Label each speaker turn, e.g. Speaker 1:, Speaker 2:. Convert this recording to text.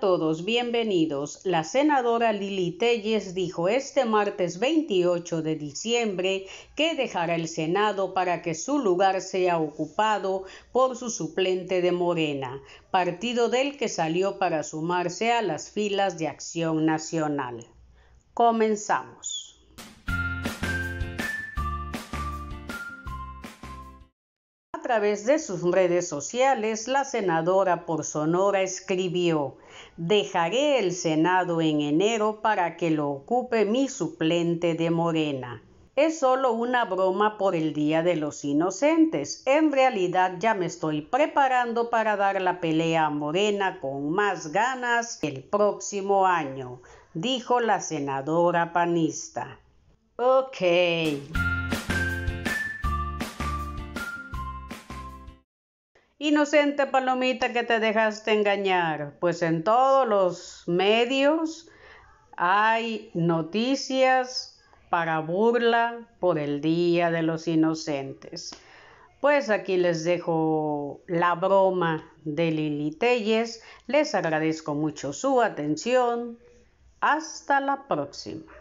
Speaker 1: todos, bienvenidos. La senadora Lili Telles dijo este martes 28 de diciembre que dejará el Senado para que su lugar sea ocupado por su suplente de Morena, partido del que salió para sumarse a las filas de Acción Nacional. Comenzamos. A través de sus redes sociales, la senadora por Sonora escribió, dejaré el Senado en enero para que lo ocupe mi suplente de Morena. Es solo una broma por el Día de los Inocentes. En realidad ya me estoy preparando para dar la pelea a Morena con más ganas el próximo año, dijo la senadora panista. Ok. Inocente palomita que te dejaste engañar, pues en todos los medios hay noticias para burla por el Día de los Inocentes. Pues aquí les dejo la broma de Lili Telles. Les agradezco mucho su atención. Hasta la próxima.